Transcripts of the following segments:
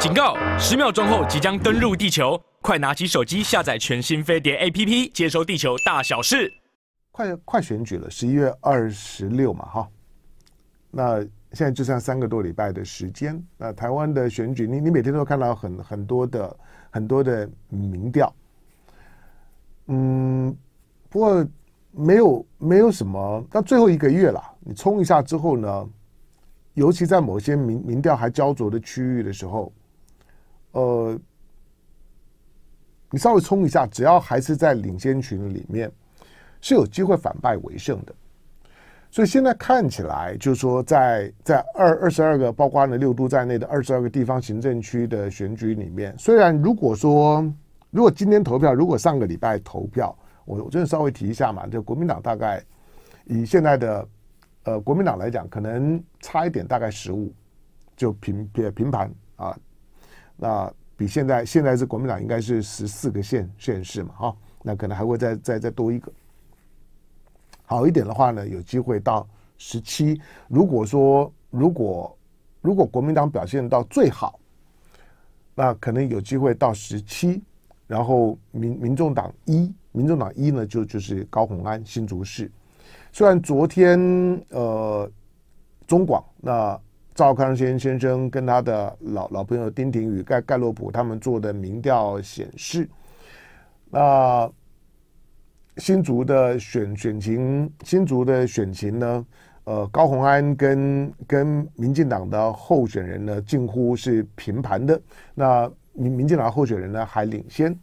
警告！十秒钟后即将登陆地球，快拿起手机下载全新飞碟 A P P，接收地球大小事。快快选举了，十一月二十六嘛，哈。那现在就剩三个多礼拜的时间。那台湾的选举，你你每天都看到很很多的很多的民调。嗯，不过没有没有什么，到最后一个月了，你冲一下之后呢，尤其在某些民民调还焦灼的区域的时候。呃，你稍微冲一下，只要还是在领先群里面，是有机会反败为胜的。所以现在看起来，就是说，在在二二十二个包括呢六都在内的二十二个地方行政区的选举里面，虽然如果说如果今天投票，如果上个礼拜投票，我我真的稍微提一下嘛，就国民党大概以现在的呃国民党来讲，可能差一点，大概十五就平平平盘啊。那比现在，现在是国民党应该是十四个县县市嘛，哈，那可能还会再再再多一个。好一点的话呢，有机会到十七。如果说如果如果国民党表现到最好，那可能有机会到十七。然后民民众党一，民众党一呢，就就是高鸿安新竹市。虽然昨天呃，中广那。赵康先先生跟他的老老朋友丁廷宇盖盖洛普他们做的民调显示，那新竹的选选情，新竹的选情呢？呃，高鸿安跟跟民进党的候选人呢，近乎是平盘的。那民民进党候选人呢，还领先。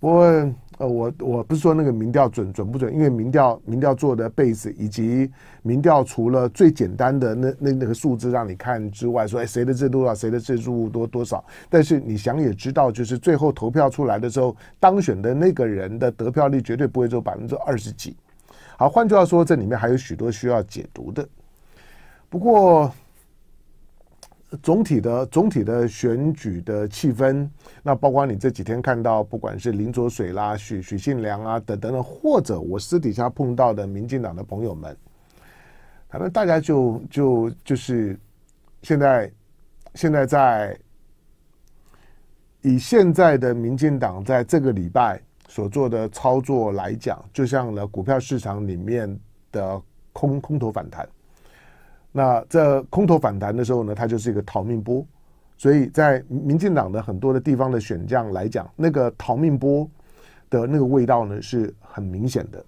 不过。呃，我我不是说那个民调准准不准，因为民调民调做的 base 以及民调除了最简单的那那那个数字让你看之外，说哎谁的制度啊，谁的制度多多少，但是你想也知道，就是最后投票出来的时候，当选的那个人的得票率绝对不会只有百分之二十几。好，换句话说，这里面还有许多需要解读的。不过。总体的总体的选举的气氛，那包括你这几天看到，不管是林卓水啦、许许信良啊等等等，或者我私底下碰到的民进党的朋友们，反正大家就就就是现在现在在以现在的民进党在这个礼拜所做的操作来讲，就像了股票市场里面的空空头反弹。那这空头反弹的时候呢，它就是一个逃命波，所以在民进党的很多的地方的选将来讲，那个逃命波的那个味道呢是很明显的。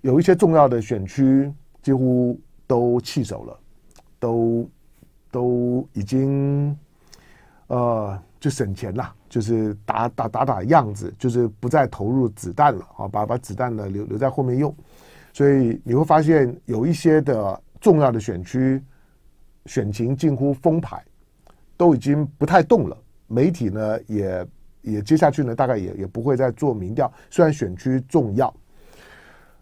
有一些重要的选区几乎都弃守了，都都已经呃就省钱了，就是打打打打样子，就是不再投入子弹了啊，把把子弹呢留留在后面用。所以你会发现有一些的。重要的选区选情近乎封牌，都已经不太动了。媒体呢，也也接下去呢，大概也也不会再做民调。虽然选区重要，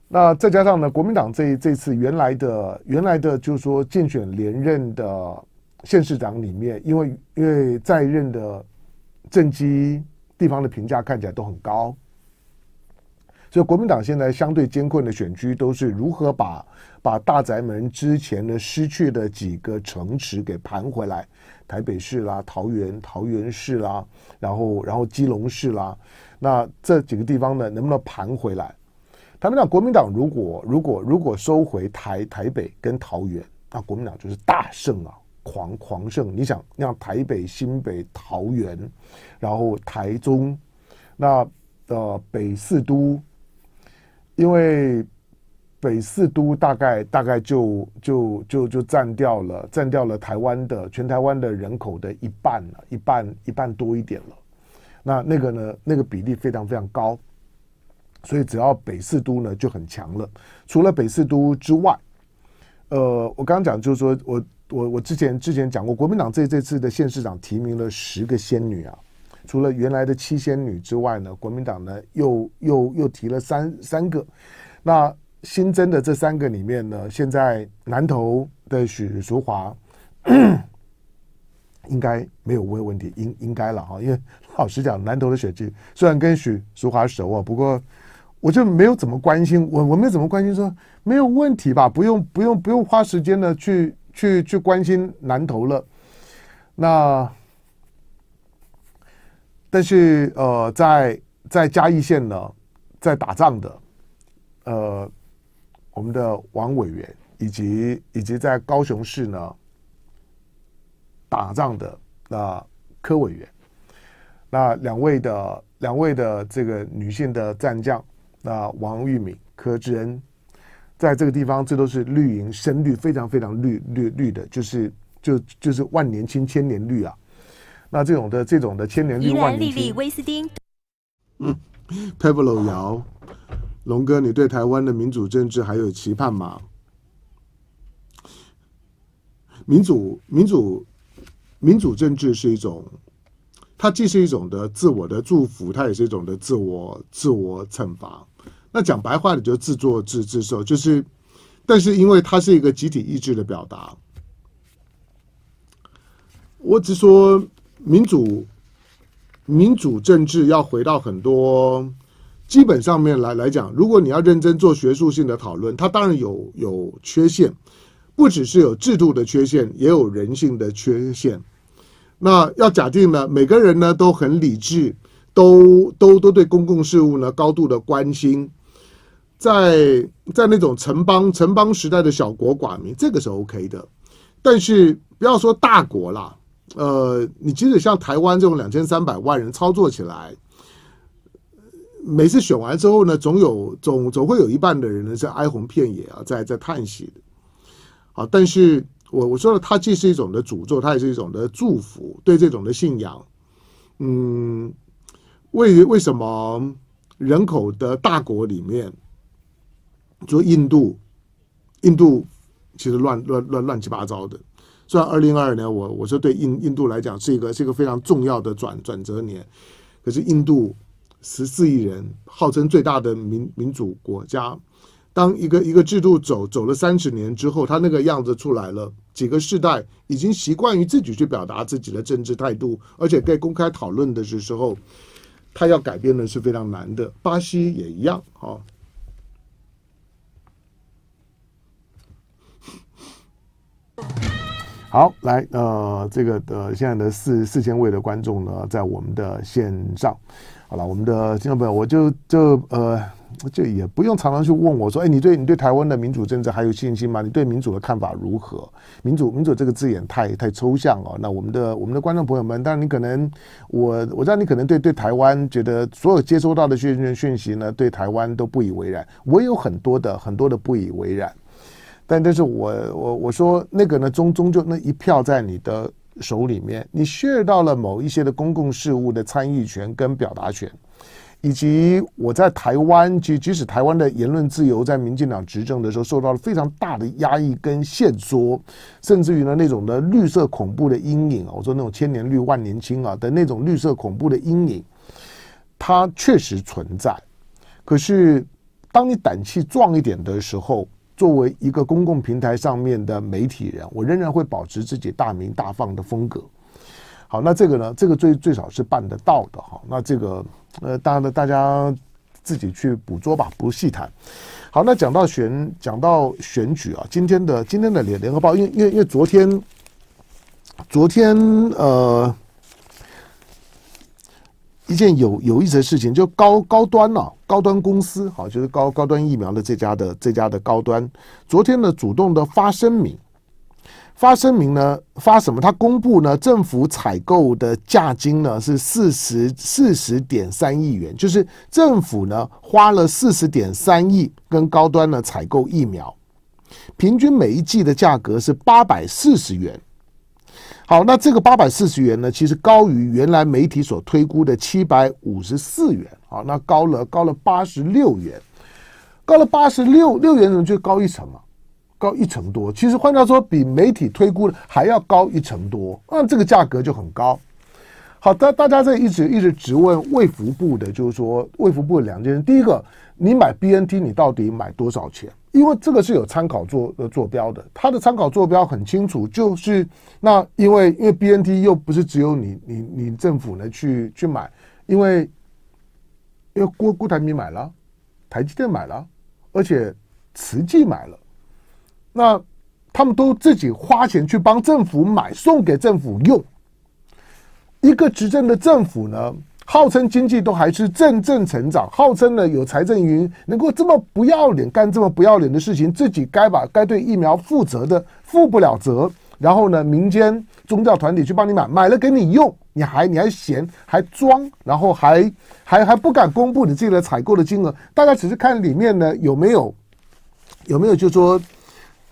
那再加上呢，国民党这这次原来的原来的就是说竞选连任的县市长里面，因为因为在任的政绩地方的评价看起来都很高。所以国民党现在相对艰困的选区，都是如何把把大宅门之前呢失去的几个城池给盘回来？台北市啦、桃园、桃园市啦，然后然后基隆市啦，那这几个地方呢，能不能盘回来？他们讲国民党如果如果如果收回台台北跟桃园，那国民党就是大胜啊，狂狂胜！你想，让台北、新北、桃园，然后台中，那呃北四都。因为北四都大概大概就就就就占掉了占掉了台湾的全台湾的人口的一半了，一半一半多一点了。那那个呢？那个比例非常非常高，所以只要北四都呢就很强了。除了北四都之外，呃，我刚刚讲就是说我我我之前之前讲过，国民党这这次的县市长提名了十个仙女啊。除了原来的七仙女之外呢，国民党呢又又又提了三三个，那新增的这三个里面呢，现在南投的许淑华 应该没有问问题，应应该了哈。因为老实讲，南投的选举虽然跟许淑华熟啊，不过我就没有怎么关心，我我没怎么关心说没有问题吧，不用不用不用花时间呢去去去关心南投了。那。但是，呃，在在嘉义县呢，在打仗的，呃，我们的王委员以及以及在高雄市呢，打仗的那柯委员，那两位的两位的这个女性的战将那王玉敏、柯志恩，在这个地方，这都是绿营深绿，非常非常绿绿绿的，就是就就是万年青、千年绿啊。那这种的，这种的千年万年。依然威斯汀。嗯，b l o 尧，龙哥，你对台湾的民主政治还有期盼吗？民主，民主，民主政治是一种，它既是一种的自我的祝福，它也是一种的自我自我惩罚。那讲白话，你就自作自自受，就是，但是因为它是一个集体意志的表达，我只说。民主民主政治要回到很多基本上面来来讲，如果你要认真做学术性的讨论，它当然有有缺陷，不只是有制度的缺陷，也有人性的缺陷。那要假定呢，每个人呢都很理智，都都都对公共事务呢高度的关心，在在那种城邦城邦时代的小国寡民，这个是 OK 的，但是不要说大国啦，呃，你即使像台湾这种两千三百万人操作起来，每次选完之后呢，总有总总会有一半的人呢是哀鸿遍野啊，在在叹息的。好，但是我我说了，它既是一种的诅咒，它也是一种的祝福。对这种的信仰，嗯，为为什么人口的大国里面，就印度，印度其实乱乱乱乱七八糟的。虽然二零二二年，我我说对印印度来讲是一个是一个非常重要的转转折年，可是印度十四亿人，号称最大的民民主国家，当一个一个制度走走了三十年之后，他那个样子出来了，几个世代已经习惯于自己去表达自己的政治态度，而且被公开讨论的时候，他要改变的是非常难的。巴西也一样啊。好，来，呃，这个呃，现在的四四千位的观众呢，在我们的线上，好了，我们的听众朋友，我就就呃，就也不用常常去问我说，哎，你对你对台湾的民主政治还有信心吗？你对民主的看法如何？民主，民主这个字眼太太抽象哦。那我们的我们的观众朋友们，当然你可能我我知道你可能对对台湾觉得所有接收到的讯讯息呢，对台湾都不以为然。我有很多的很多的不以为然。但但是我我我说那个呢终终究那一票在你的手里面，你 share 到了某一些的公共事务的参与权跟表达权，以及我在台湾，即即使台湾的言论自由在民进党执政的时候受到了非常大的压抑跟限缩，甚至于呢那种的绿色恐怖的阴影啊，我说那种千年绿万年青啊的那种绿色恐怖的阴影，它确实存在。可是当你胆气壮一点的时候。作为一个公共平台上面的媒体人，我仍然会保持自己大明大放的风格。好，那这个呢？这个最最少是办得到的哈。那这个呃，当然大家自己去捕捉吧，不细谈。好，那讲到选讲到选举啊，今天的今天的联联合报，因为因为因为昨天昨天呃。一件有有意思的事情，就高高端了，高端公司好，就是高高端疫苗的这家的这家的高端，昨天呢主动的发声明，发声明呢发什么？他公布呢政府采购的价金呢是四十四十点三亿元，就是政府呢花了四十点三亿跟高端呢采购疫苗，平均每一剂的价格是八百四十元。好，那这个八百四十元呢？其实高于原来媒体所推估的七百五十四元。好，那高了高了八十六元，高了八十六六元，怎么就高一层啊，高一层多，其实换句话说，比媒体推估的还要高一层多。那这个价格就很高。好，大大家在一直一直直问卫福部的，就是说卫福部两件事：第一个，你买 BNT 你到底买多少钱？因为这个是有参考坐的坐标的，它的参考坐标很清楚，就是那因为因为 B N T 又不是只有你你你政府呢去去买，因为因为郭郭台铭买了，台积电买了，而且慈济买了，那他们都自己花钱去帮政府买，送给政府用。一个执政的政府呢？号称经济都还是正正成长，号称呢有财政云能够这么不要脸干这么不要脸的事情，自己该把该对疫苗负责的负不了责，然后呢民间宗教团体去帮你买，买了给你用，你还你还嫌还装，然后还还还不敢公布你自己的采购的金额，大家只是看里面呢有没有有没有，就说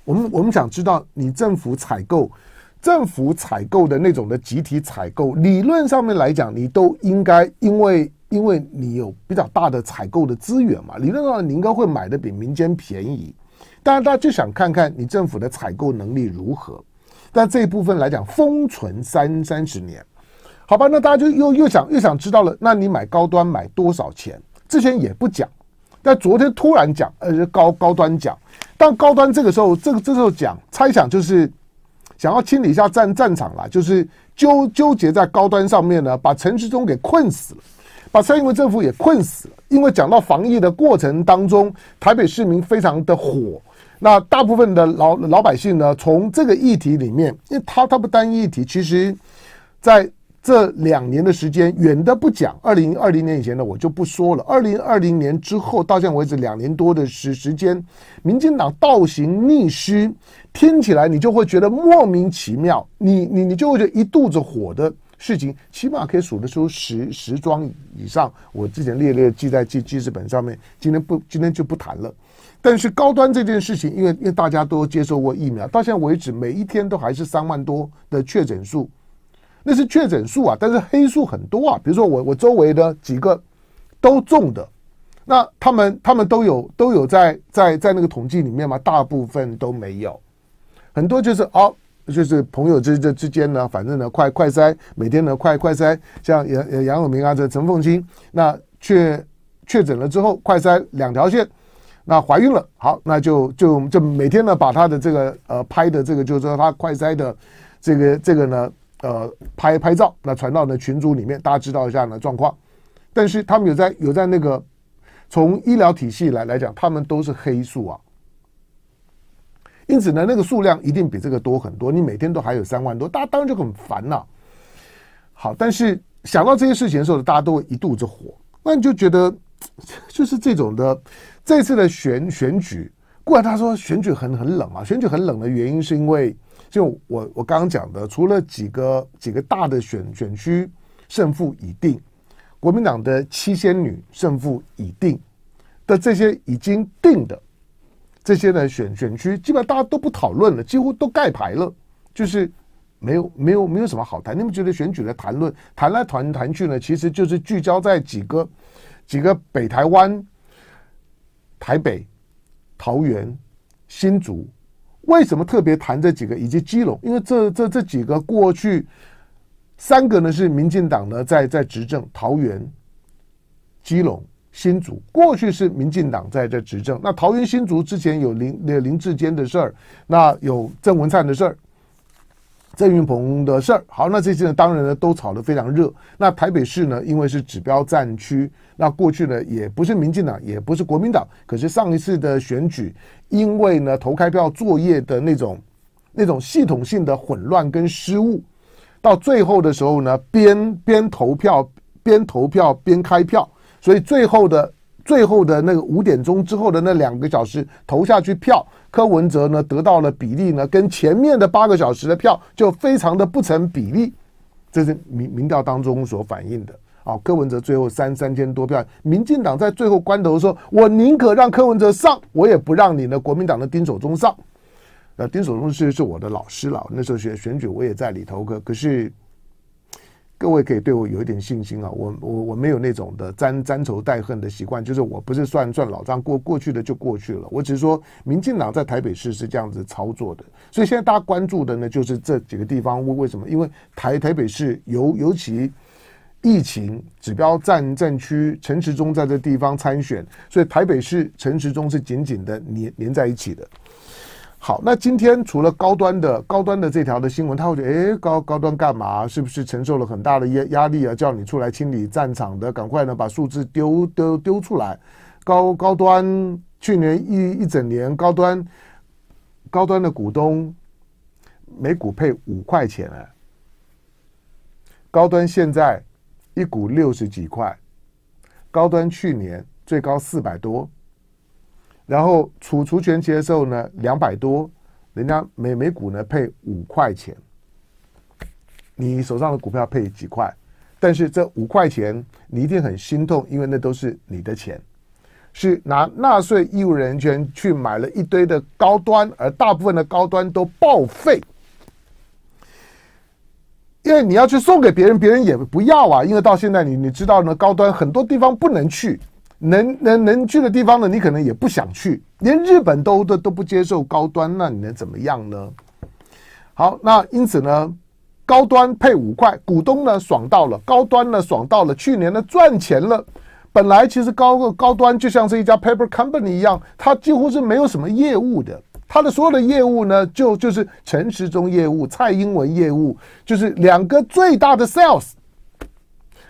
我们我们想知道你政府采购。政府采购的那种的集体采购，理论上面来讲，你都应该因为因为你有比较大的采购的资源嘛，理论上你应该会买的比民间便宜。当然，大家就想看看你政府的采购能力如何。但这一部分来讲，封存三三十年，好吧？那大家就又又想又想知道了，那你买高端买多少钱？之前也不讲，但昨天突然讲，呃，高高端讲，但高端这个时候，这个这时候讲猜想就是。想要清理一下战战场啦，就是纠纠结在高端上面呢，把陈志忠给困死了，把蔡英文政府也困死了。因为讲到防疫的过程当中，台北市民非常的火，那大部分的老老百姓呢，从这个议题里面，因为他他不单议题，其实，在。这两年的时间，远的不讲，二零二零年以前呢，我就不说了。二零二零年之后，到现在为止两年多的时时间，民进党倒行逆施，听起来你就会觉得莫名其妙，你你你就会觉得一肚子火的事情，起码可以数得出十十桩以上。我之前列列记在记记事本上面，今天不今天就不谈了。但是高端这件事情，因为因为大家都接受过疫苗，到现在为止，每一天都还是三万多的确诊数。那是确诊数啊，但是黑数很多啊。比如说我我周围的几个都中的，那他们他们都有都有在在在那个统计里面嘛，大部分都没有，很多就是哦，就是朋友之之之间呢，反正呢快快筛，每天呢快快筛，像杨杨永明啊，这陈凤清那确确诊了之后快筛两条线，那怀孕了，好，那就就就每天呢把他的这个呃拍的这个就是说他快筛的这个这个呢。呃，拍拍照，那传到那群组里面，大家知道一下呢状况。但是他们有在有在那个从医疗体系来来讲，他们都是黑数啊。因此呢，那个数量一定比这个多很多。你每天都还有三万多，大家当然就很烦了。好，但是想到这些事情的时候，大家都会一肚子火。那你就觉得 就是这种的。这次的选选举，固然他说选举很很冷啊，选举很冷的原因是因为。就我我刚刚讲的，除了几个几个大的选选区胜负已定，国民党的七仙女胜负已定的这些已经定的这些呢选选区，基本上大家都不讨论了，几乎都盖牌了，就是没有没有没有什么好谈。你们觉得选举的谈论谈来谈谈去呢，其实就是聚焦在几个几个北台湾、台北、桃园、新竹。为什么特别谈这几个以及基隆？因为这这这几个过去三个呢是民进党呢在在执政，桃园、基隆、新竹过去是民进党在在执政。那桃园、新竹之前有林林志坚的事儿，那有郑文灿的事儿。郑云鹏的事儿，好，那这些呢，当然呢都炒得非常热。那台北市呢，因为是指标战区，那过去呢也不是民进党，也不是国民党，可是上一次的选举，因为呢投开票作业的那种那种系统性的混乱跟失误，到最后的时候呢，边边投票边投票边开票，所以最后的最后的那个五点钟之后的那两个小时投下去票。柯文哲呢得到了比例呢，跟前面的八个小时的票就非常的不成比例，这是民民调当中所反映的。啊，柯文哲最后三三千多票，民进党在最后关头说，我宁可让柯文哲上，我也不让你呢国民党的丁守中上。呃，丁守中是是我的老师了，那时候选选举我也在里头，可可是。各位可以对我有一点信心啊，我我我没有那种的沾沾仇带恨的习惯，就是我不是算算老账，过过去的就过去了。我只是说，民进党在台北市是这样子操作的，所以现在大家关注的呢，就是这几个地方为为什么？因为台台北市尤尤其疫情指标战战区陈时中在这地方参选，所以台北市陈时中是紧紧的连连在一起的。好，那今天除了高端的高端的这条的新闻，他会觉得哎，高高端干嘛？是不是承受了很大的压压力啊？叫你出来清理战场的，赶快呢把数字丢丢丢出来。高高端去年一一整年高端高端的股东每股配五块钱啊，高端现在一股六十几块，高端去年最高四百多。然后，除除权期的时候呢，两百多，人家每每股呢配五块钱，你手上的股票配几块？但是这五块钱你一定很心痛，因为那都是你的钱，是拿纳税义务人权去买了一堆的高端，而大部分的高端都报废，因为你要去送给别人，别人也不要啊。因为到现在，你你知道呢，高端很多地方不能去。能能能去的地方呢？你可能也不想去，连日本都都都不接受高端，那你能怎么样呢？好，那因此呢，高端配五块，股东呢爽到了，高端呢爽到了，去年呢赚钱了。本来其实高高端就像是一家 paper company 一样，它几乎是没有什么业务的，它的所有的业务呢，就就是陈时中业务、蔡英文业务，就是两个最大的 sales。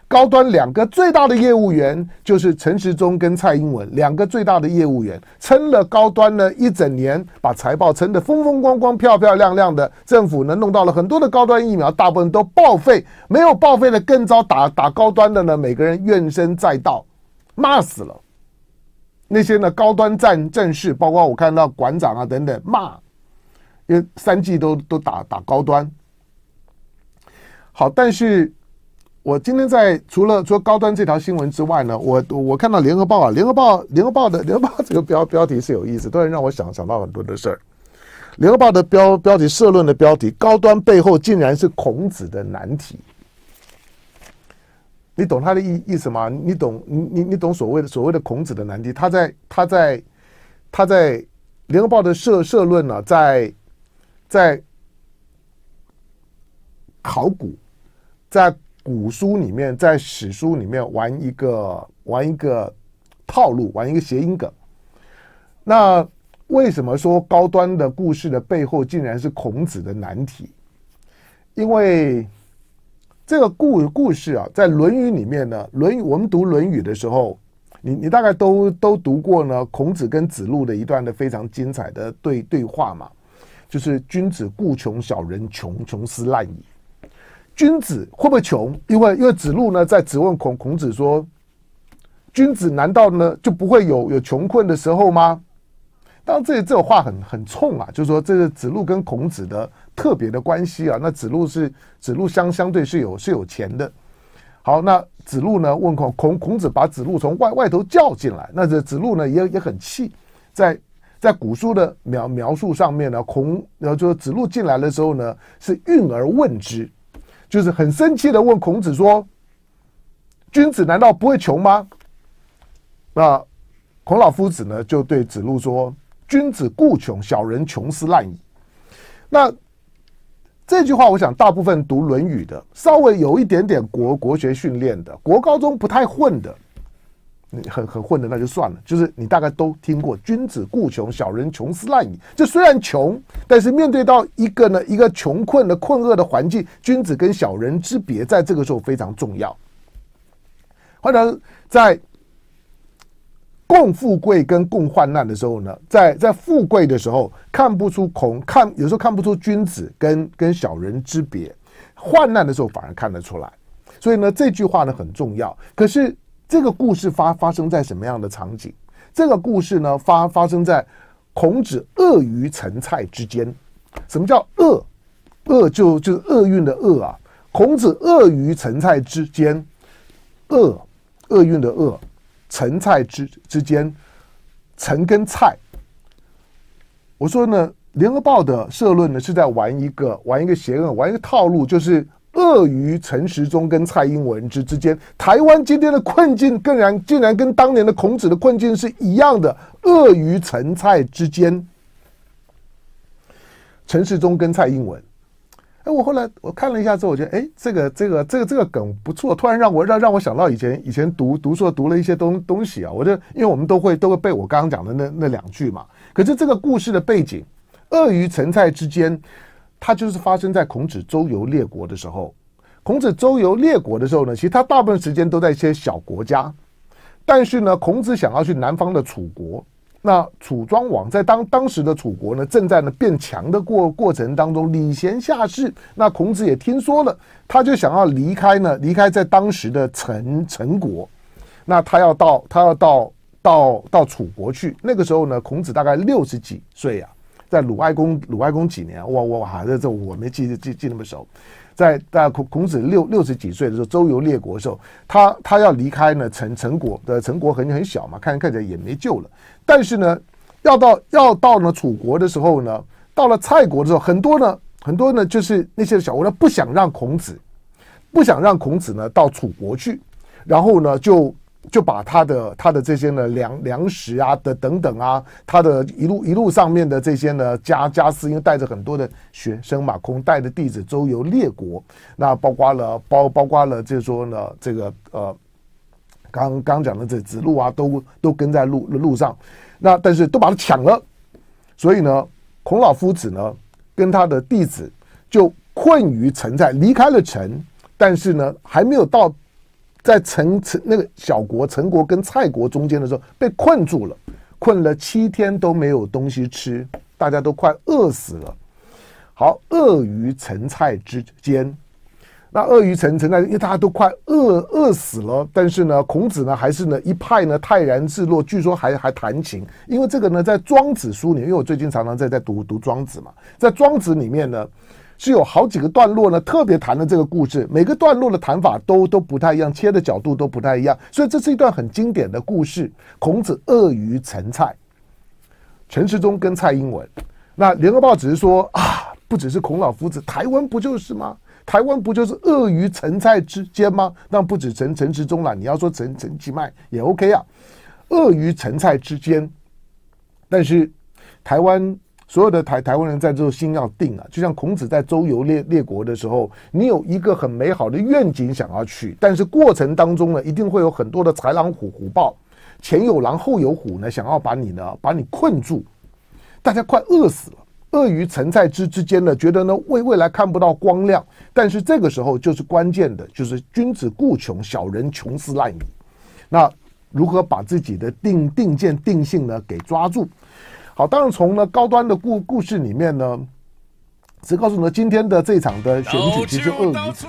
高端两个最大的业务员就是陈时中跟蔡英文两个最大的业务员撑了高端呢一整年，把财报撑得风风光光、漂漂亮亮的。政府呢弄到了很多的高端疫苗，大部分都报废，没有报废的更遭打打高端的呢，每个人怨声载道，骂死了。那些呢高端战战士，包括我看到馆长啊等等骂，因为三季都都打打高端。好，但是。我今天在除了说高端这条新闻之外呢，我我看到《联合报》啊，《联合报》《联合报》的《联合报》这个标标题是有意思，突然让我想想到很多的事儿，《联合报》的标标题社论的标题，高端背后竟然是孔子的难题。你懂他的意意思吗？你懂你你你懂所谓的所谓的孔子的难题？他在他在他在《联合报》的社社论呢，在在考古在。古书里面，在史书里面玩一个玩一个套路，玩一个谐音梗。那为什么说高端的故事的背后竟然是孔子的难题？因为这个故故事啊，在《论语》里面呢，《论语》我们读《论语》的时候，你你大概都都读过呢。孔子跟子路的一段的非常精彩的对对话嘛，就是“君子固穷，小人穷穷斯滥矣。”君子会不会穷？因为因为子路呢，在质问孔孔子说：“君子难道呢就不会有有穷困的时候吗？”当然，这这个、话很很冲啊，就是说这是子路跟孔子的特别的关系啊。那子路是子路相相对是有是有钱的。好，那子路呢问孔孔孔子把子路从外外头叫进来，那这子路呢也也很气。在在古书的描描述上面呢，孔然后就是子路进来的时候呢，是运而问之。就是很生气的问孔子说：“君子难道不会穷吗？”那孔老夫子呢，就对子路说：“君子固穷，小人穷斯滥矣。”那这句话，我想大部分读《论语》的，稍微有一点点国国学训练的，国高中不太混的。你很很混的那就算了，就是你大概都听过“君子固穷，小人穷斯滥矣”。就虽然穷，但是面对到一个呢一个穷困的困厄的环境，君子跟小人之别在这个时候非常重要。或者在共富贵跟共患难的时候呢，在在富贵的时候看不出恐看有时候看不出君子跟跟小人之别，患难的时候反而看得出来。所以呢，这句话呢很重要。可是。这个故事发发生在什么样的场景？这个故事呢，发发生在孔子厄于陈蔡之间。什么叫厄？厄就就是厄运的厄啊！孔子厄于陈蔡之间，厄，厄运的厄，陈蔡之之间，陈跟蔡。我说呢，《联合报》的社论呢是在玩一个玩一个邪恶玩一个套路，就是。鳄鱼陈时中跟蔡英文之之间，台湾今天的困境，竟然竟然跟当年的孔子的困境是一样的，鳄鱼陈蔡之间，陈世忠跟蔡英文。哎，我后来我看了一下之后，我觉得，哎，这个这个这个这个梗不错，突然让我让让我想到以前以前读读书读了一些东东西啊，我就因为我们都会都会背我刚刚讲的那那两句嘛，可是这个故事的背景，鳄鱼陈蔡之间。它就是发生在孔子周游列国的时候。孔子周游列国的时候呢，其实他大部分时间都在一些小国家。但是呢，孔子想要去南方的楚国。那楚庄王在当当时的楚国呢，正在呢变强的过过程当中，礼贤下士。那孔子也听说了，他就想要离开呢，离开在当时的陈陈国。那他要到他要到到到楚国去。那个时候呢，孔子大概六十几岁呀。在鲁哀公，鲁哀公几年？哇哇哇！这这我没记记记那么熟。在在孔孔子六六十几岁的时候，周游列国的时候，他他要离开呢，陈陈国的陈国很很小嘛，看看起来也没救了。但是呢，要到要到呢楚国的时候呢，到了蔡国的时候，很多呢很多呢就是那些小国呢不想让孔子，不想让孔子呢到楚国去，然后呢就。就把他的他的这些呢粮粮食啊的等等啊，他的一路一路上面的这些呢家家私，因为带着很多的学生嘛，空带着弟子周游列国，那包括了包包括了就是说呢这个呃刚刚讲的这子路啊，都都跟在路路上，那但是都把他抢了，所以呢，孔老夫子呢跟他的弟子就困于城寨，离开了城，但是呢还没有到。在陈陈那个小国陈国跟蔡国中间的时候，被困住了，困了七天都没有东西吃，大家都快饿死了。好，鳄鱼陈蔡之间。那鳄鱼陈陈蔡，因为大家都快饿饿死了。但是呢，孔子呢还是呢一派呢泰然自若，据说还还弹琴。因为这个呢，在《庄子》书里，因为我最近常常在在读读《庄子》嘛，在《庄子》里面呢。是有好几个段落呢，特别谈了这个故事，每个段落的谈法都都不太一样，切的角度都不太一样，所以这是一段很经典的故事。孔子鳄鱼陈蔡，陈世忠跟蔡英文，那联合报只是说啊，不只是孔老夫子，台湾不就是吗？台湾不就是鳄鱼陈蔡之间吗？那不止陈陈世忠了，你要说陈陈其迈也 OK 啊，鳄鱼陈蔡之间，但是台湾。所有的台台湾人在做，心要定啊！就像孔子在周游列列国的时候，你有一个很美好的愿景想要去，但是过程当中呢，一定会有很多的豺狼虎虎豹，前有狼后有虎呢，想要把你呢把你困住。大家快饿死了，鳄鱼、陈蔡之之间呢，觉得呢未未来看不到光亮，但是这个时候就是关键的，就是君子固穷，小人穷斯滥矣。那如何把自己的定定见定性呢？给抓住。好，当然从呢高端的故故事里面呢，只告诉我们今天的这场的选举其实就鱼。于此。